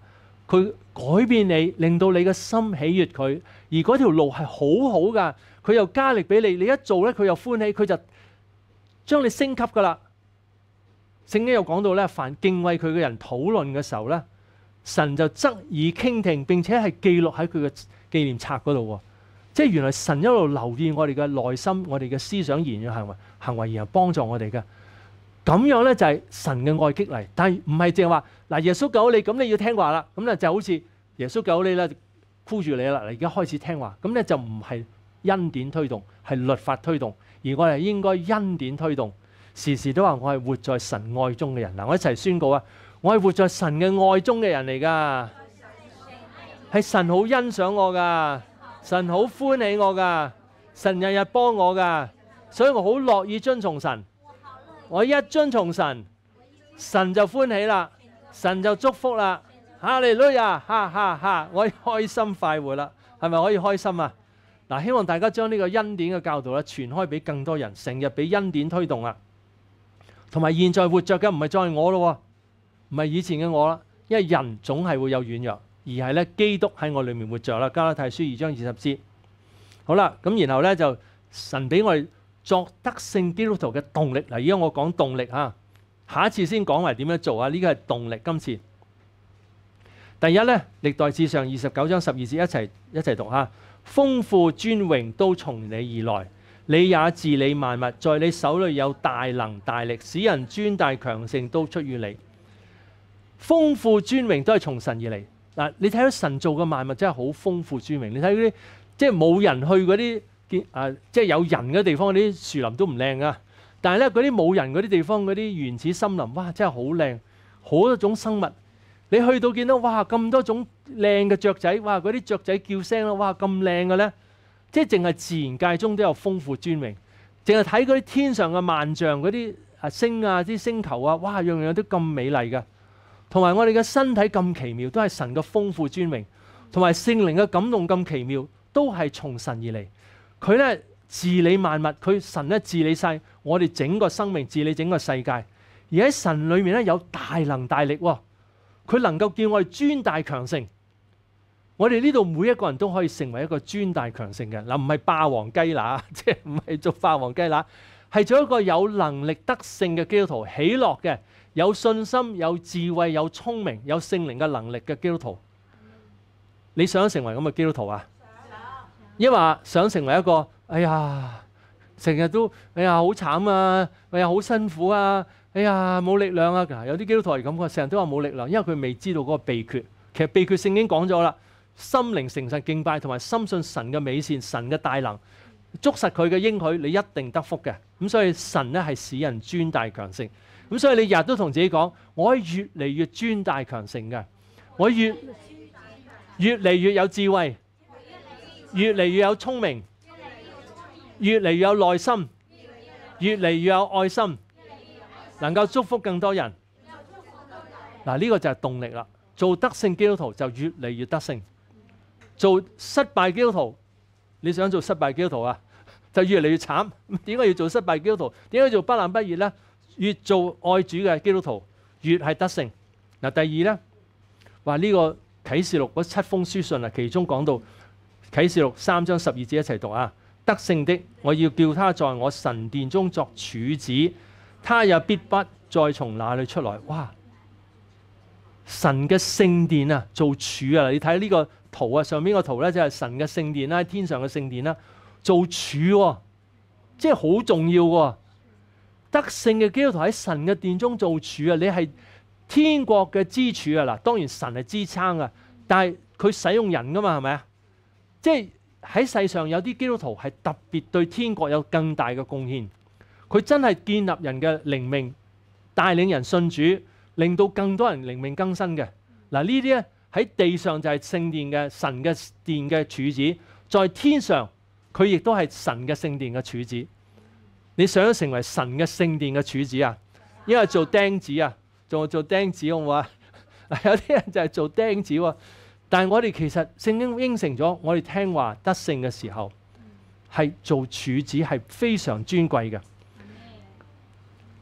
S1: 佢改變你，令到你嘅心喜悅佢，而嗰條路係好好噶，佢又加力俾你，你一做咧佢又歡喜，佢就。将你升级噶啦，圣经又讲到咧，凡敬畏佢嘅人讨论嘅时候咧，神就侧耳倾听，并且系记录喺佢嘅纪念册嗰度。即系原来神一路留意我哋嘅内心、我哋嘅思想、言语、行为、行为然后帮助我哋嘅。咁样咧就系神嘅爱激励，但系唔系净系话嗱，耶稣救你，咁你要听话啦。咁咧就好似耶稣救你啦，箍住你啦，你而家开始听话。咁咧就唔系恩典推动，系律法推动。而我哋應該恩典推動，時時都話我係活在神愛中嘅人嗱，我一齊宣告啊，我係活在神嘅愛中嘅人嚟㗎，係神好欣賞我㗎，神好歡喜我㗎，神日日幫我㗎，所以我好樂意遵從神。我一遵從神，神就歡喜啦，神就祝福啦，哈利路啊，哈哈哈！我開心快活啦，係咪可以開心啊？嗱，希望大家將呢個恩典嘅教導咧傳開俾更多人，成日俾恩典推動啊。同埋，現在活着嘅唔係再係我咯，唔係以前嘅我啦，因為人總係會有軟弱，而係咧基督喺我裏面活着啦。加拉太書二章二十節，好啦，咁然後咧就神俾我哋作得勝基督徒嘅動力。嗱，而家我講動力嚇，下一次先講埋點樣做啊。呢個係動力，今次。第一咧，歷代至上二十九章十二節一齊一齊讀下。豐富尊榮都從你而來，你也治理萬物，在你手裏有大能大力，使人尊大強盛都出於你。豐富尊榮都係從神而嚟嗱。你睇到神造嘅萬物真係好豐富尊榮。你睇嗰啲即係冇人去嗰啲建啊，即係有人嘅地方嗰啲樹林都唔靚啊。但係咧嗰啲冇人嗰啲地方嗰啲原始森林，哇！真係好靚，好多種生物。你去到見到哇咁多種靚嘅雀仔，哇嗰啲雀仔叫聲啊，哇咁靚嘅咧，即係淨係自然界中都有豐富尊榮，淨係睇嗰啲天上嘅萬象，嗰啲啊星啊、啲星球啊，哇樣樣都咁美麗嘅，同埋我哋嘅身體咁奇妙，都係神嘅豐富尊榮，同埋聖靈嘅感動咁奇妙，都係從神而嚟。佢咧治理萬物，佢神咧治理晒我哋整個生命、治理整個世界。而喺神裏面咧有大能大力喎。佢能夠叫我哋專大強盛，我哋呢度每一個人都可以成為一個專大強盛嘅嗱，唔係霸王雞乸，即係唔係做霸王雞乸，係做一個有能力得勝嘅基督徒，喜樂嘅，有信心、有智慧、有聰明、有聖靈嘅能力嘅基督徒。你想成為咁嘅基督徒啊？因話想成為一個哎呀，成日都哎呀好慘啊，哎呀好辛苦啊！哎呀，冇力量啊！有啲基督徒系咁嘅，成日都話冇力量，因為佢未知道嗰個秘訣。其實秘訣聖經講咗啦，心靈誠实敬拜，同埋深信神嘅美善、神嘅大能，捉實佢嘅應許，你一定得福嘅。咁所以神咧係使人專大強盛。咁所以你日日都同自己講，我越嚟越專大強盛嘅，我越越嚟越有智慧，越嚟越有聰明，越嚟越有耐心，越嚟越有愛心。能够祝福更多人，嗱呢个就系动力啦。做得胜基督徒就越嚟越得胜，做失败基督徒，你想做失败基督徒啊，就越嚟越惨。点解要做失败基督徒？点解做不冷不热呢？越做爱主嘅基督徒，越系得胜。嗱，第二呢，话呢个启示录嗰七封书信啊，其中讲到启示录三章十二节一齐读啊，得胜的，我要叫他在我神殿中作柱子。他又必不再从那里出来？哇！神嘅圣殿啊，做柱啊！你睇呢个图啊，上面个图咧就系神嘅圣殿啦，天上嘅圣殿啦，做柱，即系好重要嘅。德胜嘅基督徒喺神嘅殿中做柱啊！你系天国嘅支柱啊！嗱，当然神系支撑啊，但系佢使用人噶嘛，系咪啊？即系喺世上有啲基督徒系特别对天国有更大嘅贡献。佢真系建立人嘅灵命，带领人信主，令到更多人灵命更新嘅。嗱呢啲咧喺地上就系圣殿嘅神嘅殿嘅柱子，在天上佢亦都系神嘅圣殿嘅柱子。你想成为神嘅圣殿嘅柱子啊？因为做钉子啊，做做钉子好唔好啊？有啲人就系做钉子喎，但系我哋其实圣经应承咗，我哋听话得勝嘅时候，系做柱子系非常尊贵嘅。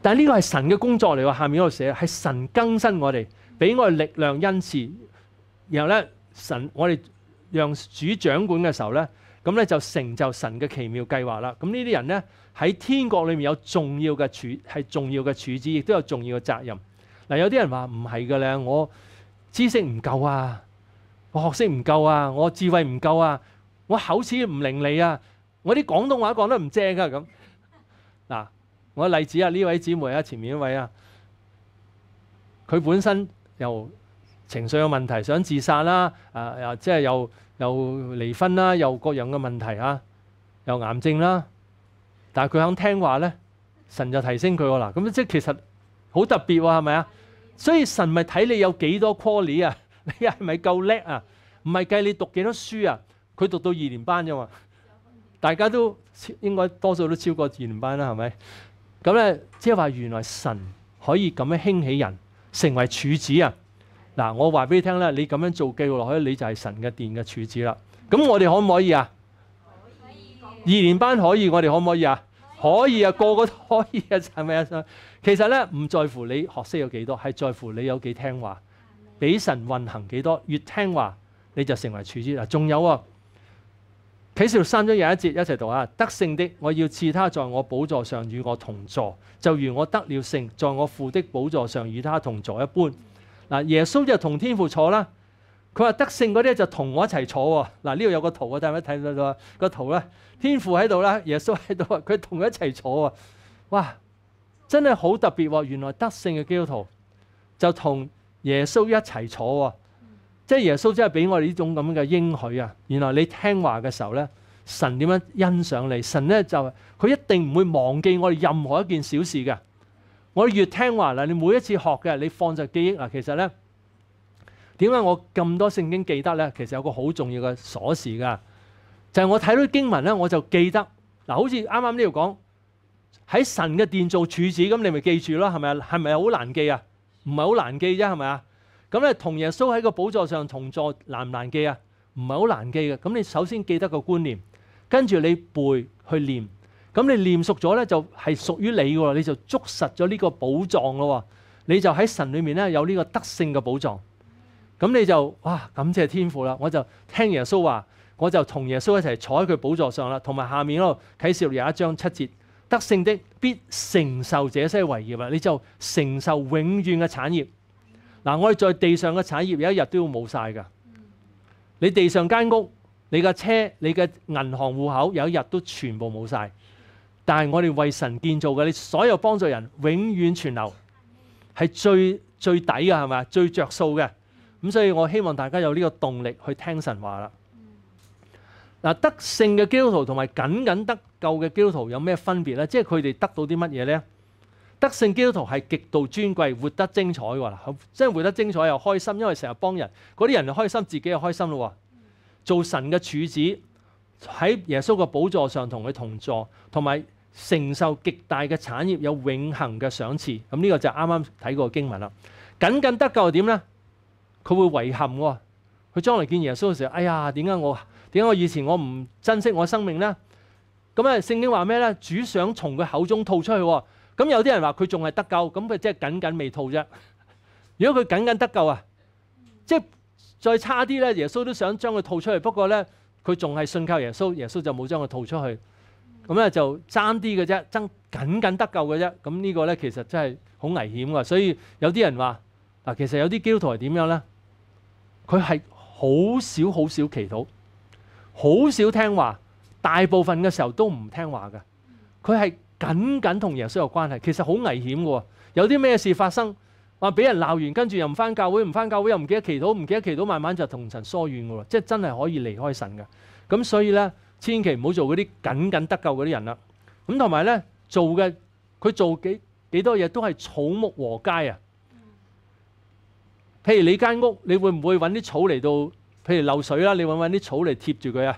S1: 但系呢個係神嘅工作嚟下面嗰度寫係神更新我哋，俾我哋力量恩赐，然後咧，神我哋讓主掌管嘅時候咧，咁咧就成就神嘅奇妙計劃啦。咁呢啲人咧喺天国裏面有重要嘅處系重要嘅处置，亦都有重要嘅責任。嗱，有啲人話唔係嘅咧，我知識唔夠啊，我學識唔夠啊，我智慧唔夠啊，我口齒唔伶俐啊，我啲廣東話講得唔正噶咁嗱。我例子啊，呢位姊妹啊，前面一位啊，佢本身又情緒有問題，想自殺啦，啊又即係又又離婚啦，又各樣嘅問題啊，又癌症啦，但係佢肯聽話咧，神就提升佢喎嗱。咁即係其實好特別喎，係咪啊？所以神咪睇你有幾多 call 你啊？你係咪夠叻啊？唔係計你讀幾多書啊？佢讀到二年班咋嘛？大家都應該多數都超過二年班啦，係咪？咁咧，即系话原来神可以咁样兴起人成为柱子啊！嗱，我话俾你听咧，你咁样做记录落去，你就系神嘅殿嘅柱子啦。咁我哋可唔可以啊？二年班可以，我哋可唔可以啊？可以啊，个个可以啊，系咪啊？其实咧，唔在乎你学识有几多，系在乎你有几听话，俾神运行几多，越听话你就成为柱子。嗱，仲有啊。企示三章有一節一齊读啊，得胜的，我要赐他在我寶座上與我同坐，就如我得了胜，在我父的寶座上與他同坐一般。嗱，耶穌就同天父坐啦。佢話得胜嗰啲就同我一齊坐喎。嗱，呢度有個圖啊，大家睇到個圖啦，天父喺度啦，耶穌喺度啊，佢同佢一齊坐啊。哇，真係好特別喎！原來得胜嘅基督徒就同耶穌一齊坐喎。即系耶穌真係俾我哋呢種咁嘅應許啊！原来你聽話嘅時候咧，神點樣欣賞你？神咧就佢一定唔會忘記我哋任何一件小事嘅。我越聽話啦，你每一次學嘅，你放着記憶嗱。其實咧，點解我咁多聖經記得咧？其實有個好重要嘅鎖匙㗎，就係我睇到啲經文咧，我就記得嗱。好似啱啱呢度講喺神嘅殿造柱子，咁你咪記住咯，係咪啊？係咪好難記啊？唔係好難記啫，係咪啊？咁咧，同耶穌喺個寶座上同坐難唔難記啊？唔係好難記嘅。咁你首先記得個觀念，跟住你背去念。咁你念熟咗咧，就係屬於你喎。你就捉實咗呢個寶藏咯。你就喺神裏面咧有呢個德性嘅寶藏。咁你就哇感謝天父啦！我就聽耶穌話，我就同耶穌一齊坐喺佢寶座上啦。同埋下面嗰度啟示錄有一章七節，德性的必承受這些遺業啦。你就承受永遠嘅產業。嗱，我哋在地上嘅產業有一日都要冇晒噶。你地上間屋、你嘅車、你嘅銀行户口，有一日都全部冇晒。但係我哋為神建造嘅，你所有幫助人永遠存留，係最最抵嘅係咪最着數嘅。咁所以我希望大家有呢個動力去聽神話啦。嗱，得胜嘅基督徒同埋僅僅得救嘅基督徒有咩分別呢？即係佢哋得到啲乜嘢呢？德勝基督徒係極度尊貴，活得精彩㗎啦！真係活得精彩又開心，因為成日幫人，嗰啲人就開心，自己又開心咯。做神嘅柱子喺耶穌嘅寶座上同佢同坐，同埋承受極大嘅產業，有永恆嘅賞賜。咁呢個就啱啱睇過經文啦。僅僅得救點呢？佢會遺憾喎！佢將來見耶穌嘅時候，哎呀，點解我點解我以前我唔珍惜我生命呢？咁啊聖經話咩呢？主想從佢口中吐出去。咁有啲人話佢仲係得救，咁佢即係僅僅未吐啫。如果佢僅僅得救啊，即係再差啲咧，耶穌都想將佢吐出嚟。不過咧，佢仲係信靠耶穌，耶穌就冇將佢吐出去。咁咧就爭啲嘅啫，爭僅僅得救嘅啫。咁呢個咧其實真係好危險㗎。所以有啲人話嗱，其實有啲基督徒係點樣咧？佢係好少好少祈禱，好少聽話，大部分嘅時候都唔聽話嘅。佢係。緊緊同耶穌有關係，其實好危險嘅喎。有啲咩事發生，話俾人鬧完，跟住又唔翻教會，唔翻教會又唔記得祈禱，唔記得祈禱，慢慢就同神疏遠嘅喎。即係真係可以離開神嘅。咁所以咧，千祈唔好做嗰啲緊緊得救嗰啲人啦。咁同埋咧，做嘅佢做幾几多嘢都係草木和佳啊。譬如你間屋，你會唔會揾啲草嚟到？譬如漏水啦，你揾揾啲草嚟貼住佢啊？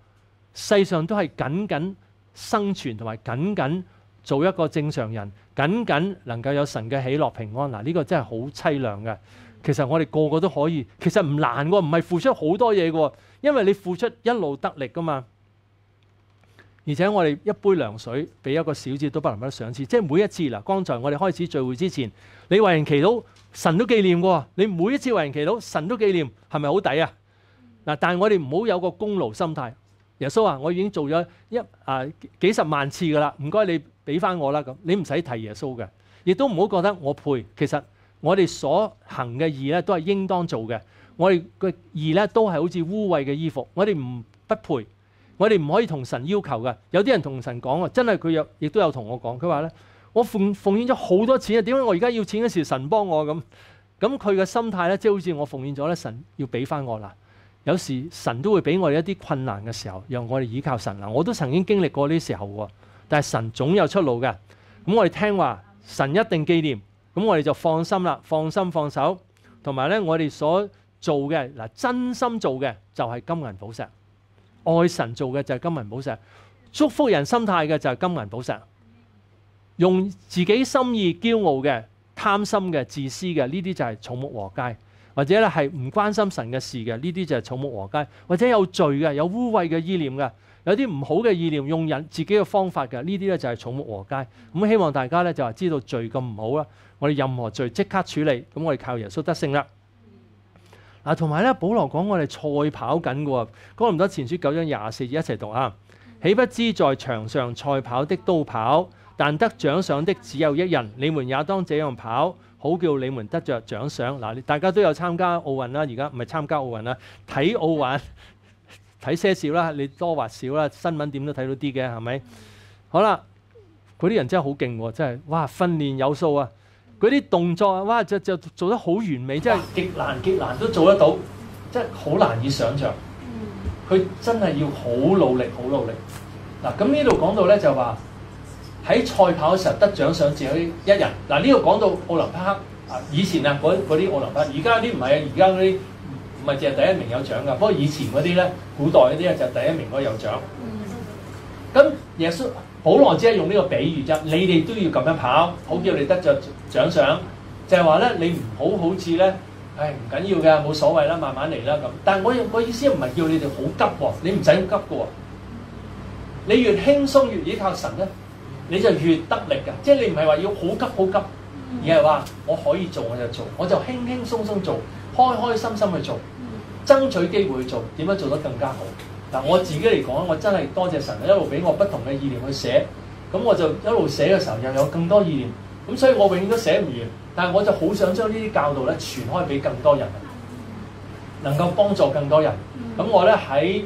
S1: 世上都係僅僅生存同埋僅僅做一個正常人，僅僅能夠有神嘅喜樂平安。嗱，呢個真係好凄涼嘅。其實我哋個個都可以，其實唔難喎，唔係付出好多嘢喎，因為你付出一路得力噶嘛。而且我哋一杯涼水俾一個小子都不能得上次，即係每一次嗱，剛才我哋開始聚會之前，你為人祈禱，神都紀念喎。你每一次為人祈禱，神都紀念，係咪好抵啊？嗱，但係我哋唔好有個功勞心態。耶穌話：我已經做咗一啊幾十萬次噶啦，唔該你俾翻我啦咁。你唔使提耶穌嘅，亦都唔好覺得我配。其實我哋所行嘅義咧，都係應當做嘅。我哋嘅義咧，都係好似污穢嘅衣服。我哋唔不配，我哋唔可以同神要求嘅。有啲人同神講啊，真係佢有，亦都有同我講。佢話咧，我奉奉獻咗好多錢啊，點解我而家要錢嗰時神幫我咁？咁佢嘅心態咧，即係好似我奉獻咗咧，神要俾翻我啦。有时神都会俾我哋一啲困难嘅时候，让我哋依靠神嗱，我都曾经经历过呢时候喎。但系神总有出路嘅，咁我哋听话神一定纪念，咁我哋就放心啦，放心放手。同埋咧，我哋所做嘅嗱，真心做嘅就系金银宝石，爱神做嘅就系金银宝石，祝福人心态嘅就系金银宝石，用自己心意骄傲嘅、贪心嘅、自私嘅呢啲就系草木和佳。或者咧係唔關心神嘅事嘅，呢啲就係草木和雞；或者有罪嘅、有污穢嘅意念嘅，有啲唔好嘅意念，用人自己嘅方法嘅，呢啲咧就係草木和雞。咁希望大家咧就係知道罪咁唔好啦。我哋任何罪即刻處理，咁我哋靠耶穌得勝啦。嗱，同埋咧，保羅講我哋賽跑緊嘅喎，講唔多前書九章廿四節一齊讀啊。岂不知在場上賽跑的都跑，但得獎賞的只有一人。你們也當這樣跑。好叫你們得着獎賞嗱，你大家都有參加奧運啦，而家唔係參加奧運啦，睇奧運 睇些少啦，你多或少啦，新聞點都睇到啲嘅係咪？好啦，嗰啲人真係好勁喎，真係哇訓練有數啊，嗰啲動作啊，哇就就做得好完美，真係極難極難都做得到，真係好難以想像。佢真係要好努力，好努力。嗱咁呢度講到咧就話。喺賽跑嘅時候得獎賞只有一人，嗱呢度講到奧林匹克啊，以前啊嗰啲奧林匹克，而家啲唔係啊，而家嗰啲唔係淨係第一名有獎噶，不過以前嗰啲咧，古代嗰啲咧就第一名嗰有獎。咁耶穌好耐只係用呢個比喻啫，你哋都要咁樣跑，好叫你得著獎賞，就係話咧你唔好好似咧，唉唔緊要嘅，冇所謂啦，慢慢嚟啦咁。但係我我意思唔係叫你哋好急喎，你唔使咁急嘅喎，你越輕鬆越依靠神咧。你就越得力嘅，即系你唔系话要好急好急，而系话我可以做我就做，我就輕輕鬆鬆做，開開心心去做，爭取機會去做，點樣做得更加好？嗱，我自己嚟講，我真係多謝神一路俾我不同嘅意念去寫，咁我就一路寫嘅時候又有更多意念，咁所以我永遠都寫唔完，但系我就好想將呢啲教導咧傳開俾更多人，能夠幫助更多人。咁我咧喺。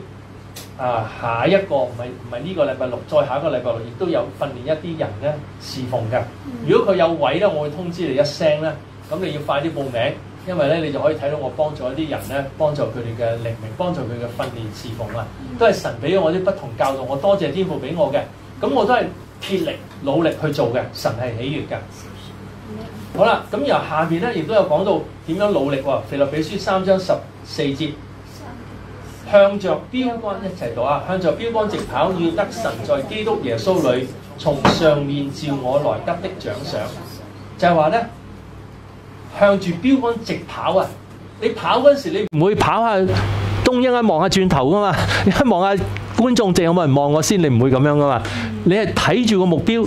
S1: 啊，下一個唔係唔係呢個禮拜六，再下一個禮拜六亦都有訓練一啲人咧侍奉嘅。如果佢有位咧，我會通知你一聲咧。咁你要快啲報名，因為咧你就可以睇到我幫助一啲人咧，幫助佢哋嘅靈明，幫助佢嘅訓練侍奉啊。都係神俾咗我啲不同教導，我多謝天父俾我嘅。咁我都係竭力努力去做嘅，神係喜悦嘅。好啦，咁由下邊咧，亦都有講到點樣努力喎。腓立比書三章十四節。向着标杆一齐做啊！向着标杆直跑，要得神在基督耶稣里从上面照我来得的獎賞。就系话咧，向住标杆直跑啊！你跑嗰时你唔会跑下东一望下转头噶嘛？你 一望下观众正有冇人望我先？你唔会咁样噶嘛？你系睇住个目标。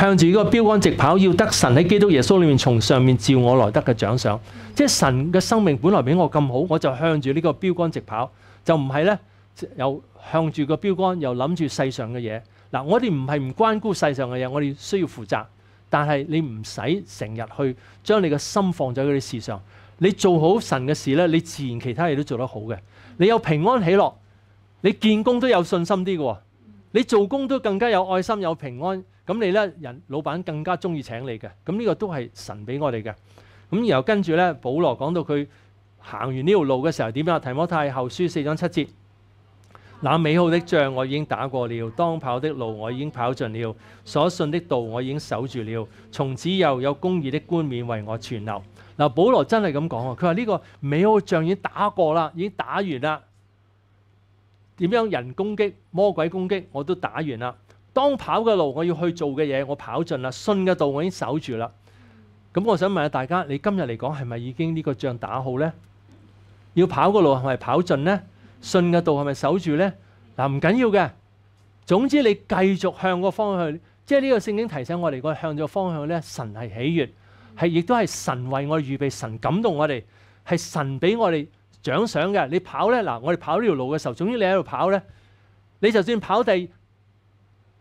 S1: 向住呢個標杆直跑，要得神喺基督耶穌裏面從上面照我來得嘅奖赏。即系神嘅生命本來比我咁好，我就向住呢個標杆直跑，就唔係咧，又向住個標杆，又諗住世上嘅嘢。嗱，我哋唔係唔關顧世上嘅嘢，我哋需要負責。但係你唔使成日去將你嘅心放喺啲事上。你做好神嘅事咧，你自然其他嘢都做得好嘅。你有平安喜乐，你建功都有信心啲嘅喎，你做工都更加有愛心有平安。咁你咧人老闆更加中意請你嘅，咁呢個都係神俾我哋嘅。咁然後跟住咧，保羅講到佢行完呢條路嘅時候點樣提摩太后書四章七節，嗱美好的仗我已經打過了，當跑的路我已經跑盡了，所信的道我已經守住了，從此又有公義的冠冕為我存留。嗱，保羅真係咁講啊！佢話呢個美好仗已經打過啦，已經打完啦。點樣人攻擊魔鬼攻擊我都打完啦。当跑嘅路，我要去做嘅嘢，我跑尽啦。信嘅道我已经守住啦。咁我想问下大家，你今日嚟讲系咪已经呢个仗打好呢？要跑嘅路系咪跑尽呢？信嘅道系咪守住呢？嗱唔紧要嘅，总之你继续向个方向，即系呢个圣经提醒我哋，我向咗方向呢，神系喜悦，系亦都系神为我预备，神感动我哋，系神俾我哋奖赏嘅。你跑呢？嗱，我哋跑呢条路嘅时候，总之你喺度跑呢，你就算跑第。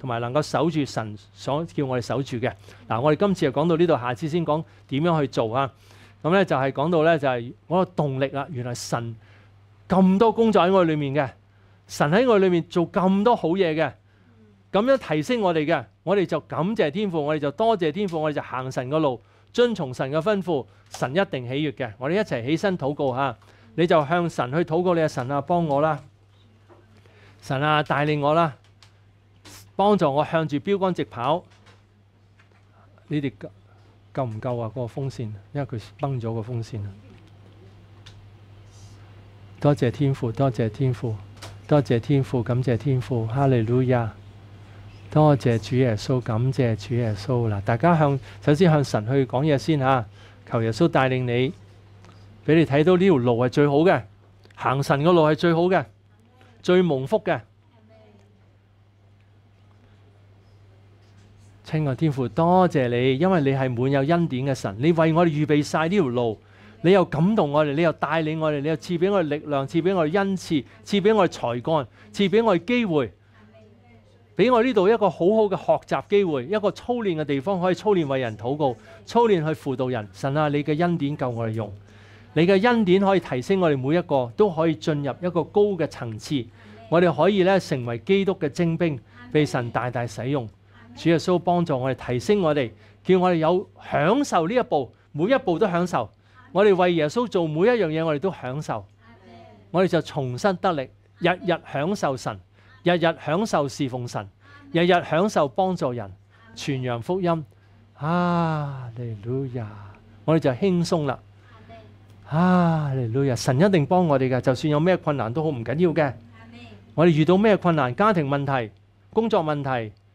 S1: 同埋能夠守住神所叫我哋守住嘅嗱，我哋今次就講到呢度，下次先講點樣去做啊？咁咧就係講到咧就係我個動力啦。原來神咁多工作喺我裏面嘅，神喺我裏面做咁多好嘢嘅，咁樣提升我哋嘅，我哋就感謝天父，我哋就多謝天父，我哋就行神嘅路，遵從神嘅吩咐，神一定喜悦嘅。我哋一齊起身祷告吓，你就向神去祷告，你嘅神啊，幫我啦，神啊，帶領我啦。幫助我向住標杆直跑，你哋夠唔夠啊？嗰個風扇，因為佢崩咗個風扇啊！多謝天父，多謝天父，多謝天父，感謝天父，哈利路亞！多謝主耶穌，感謝主耶穌啦！大家向首先向神去講嘢先吓，求耶穌帶領你，俾你睇到呢條路係最好嘅，行神個路係最好嘅，最蒙福嘅。天降天父，多谢你，因为你系满有恩典嘅神，你为我哋预备晒呢条路，你又感动我哋，你又带领我哋，你又赐俾我哋力量，赐俾我哋恩赐，赐俾我哋才干，赐俾我哋机会，俾我呢度一个好好嘅学习机会，一个操练嘅地方，可以操练为人祷告，操练去辅导人。神啊，你嘅恩典够我哋用，你嘅恩典可以提升我哋每一个，都可以进入一个高嘅层次，我哋可以咧成为基督嘅精兵，被神大大使用。主耶穌幫助我哋提升我哋，叫我哋有享受呢一步，每一步都享受。我哋為耶穌做每一樣嘢，我哋都享受。我哋就重新得力，日日享受神，日日享受侍奉神，日日享受幫助人傳揚福音。啊，利路我哋就輕鬆啦。啊，利路神一定幫我哋㗎，就算有咩困難都好唔緊要嘅。我哋遇到咩困難，家庭問題、工作問題。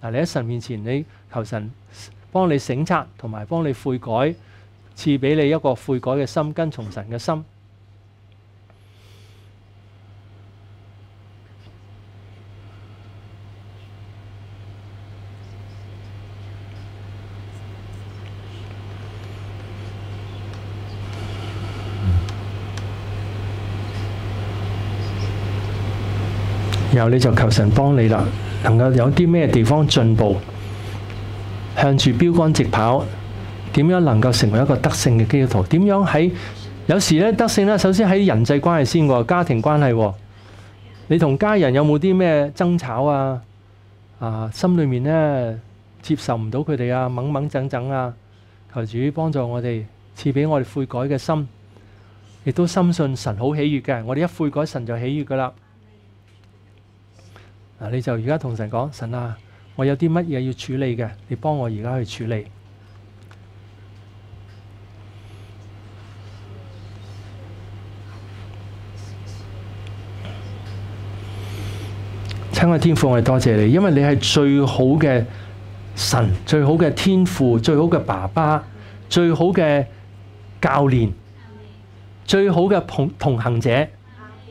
S1: 嗱，你喺神面前，你求神幫你醒察，同埋幫你悔改，赐俾你一個悔改嘅心，跟從神嘅心。然后你就求神幫你啦。能夠有啲咩地方進步，向住標杆直跑，點樣能夠成為一個得性嘅基督徒？點樣喺有時咧得性咧？首先喺人際關係先喎，家庭關係喎，你同家人有冇啲咩爭吵啊？啊，心裏面咧接受唔到佢哋啊，掹掹整整啊！求主幫助我哋，赐俾我哋悔改嘅心，亦都深信神好喜悦嘅。我哋一悔改，神就喜悦噶啦。嗱，你就而家同神講，神啊，我有啲乜嘢要處理嘅，你幫我而家去處理。亲爱天父，我哋多謝你，因為你係最好嘅神，最好嘅天父，最好嘅爸爸，最好嘅教練，最好嘅同同行者。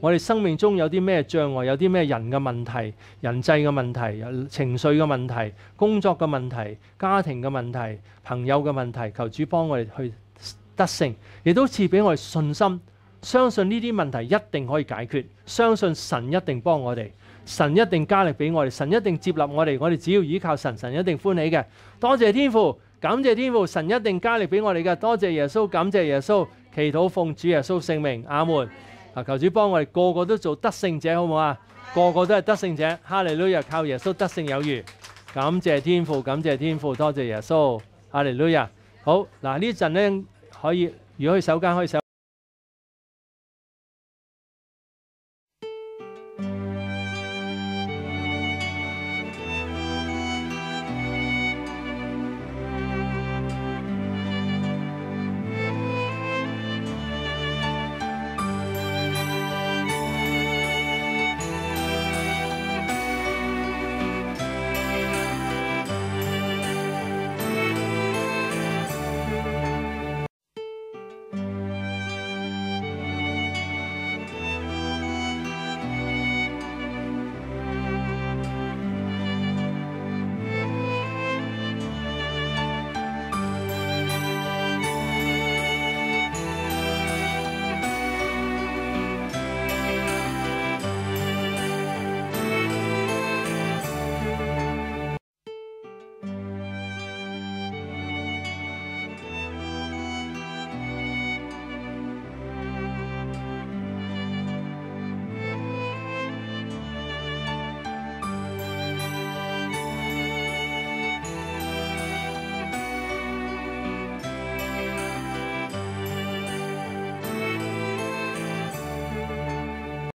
S1: 我哋生命中有啲咩障礙，有啲咩人嘅問題、人際嘅問題、情緒嘅問題、工作嘅問題、家庭嘅問題、朋友嘅問題，求主幫我哋去得勝，亦都賜俾我哋信心，相信呢啲問題一定可以解決，相信神一定幫我哋，神一定加力俾我哋，神一定接納我哋，我哋只要依靠神，神一定歡喜嘅。多謝天父，感謝天父，神一定加力俾我哋嘅。多謝耶穌，感謝耶穌，祈禱奉主耶穌聖名，阿門。求主帮我哋个个都做得胜者好唔好啊？个个都系得胜者，哈利路亚！靠耶稣得胜有余，感谢天父，感谢天父，多谢耶稣，哈利路亚！好，嗱呢阵咧可以，如果去手间可以手。